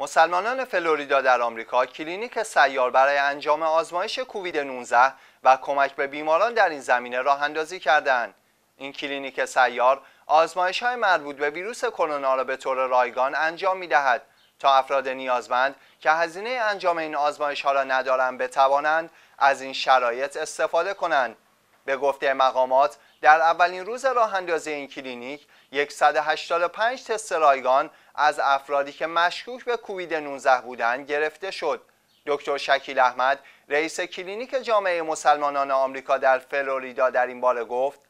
مسلمانان فلوریدا در آمریکا کلینیک سیار برای انجام آزمایش کووید 19 و کمک به بیماران در این زمینه راه اندازی کردند. این کلینیک سیار آزمایش های مربوط به ویروس کرونا را به طور رایگان انجام می دهد تا افراد نیازمند که هزینه انجام این آزمایش ها را ندارند بتوانند از این شرایط استفاده کنند. به گفته مقامات در اولین روز راه اندازی این کلینیک 185 تست رایگان از افرادی که مشکوک به کووید 19 بودند گرفته شد. دکتر شکیل احمد رئیس کلینیک جامعه مسلمانان آمریکا در فلوریدا در این باره گفت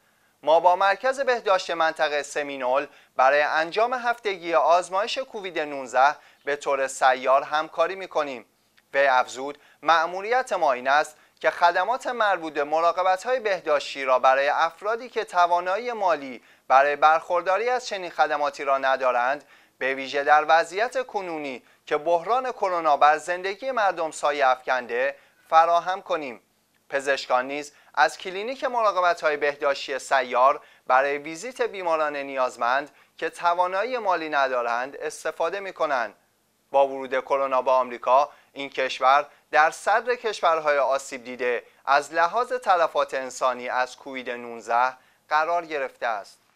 ما با مرکز بهداشت منطقه سمینول برای انجام هفتگی آزمایش کووید 19 به طور سیار همکاری میکنیم. به افزود مأموریت ما این است که خدمات مربوط به مراقبت های بهداشتی را برای افرادی که توانایی مالی برای برخورداری از چنین خدماتی را ندارند به ویژه در وضعیت کنونی که بحران کرونا بر زندگی مردم سایه افکنده فراهم کنیم پزشکان نیز از کلینیک مراقبت های بهداشتی سیار برای ویزیت بیماران نیازمند که توانایی مالی ندارند استفاده می کنند. با ورود کرونا به آمریکا این کشور در صدر کشورهای آسیب دیده از لحاظ تلفات انسانی از کووید 19 قرار گرفته است.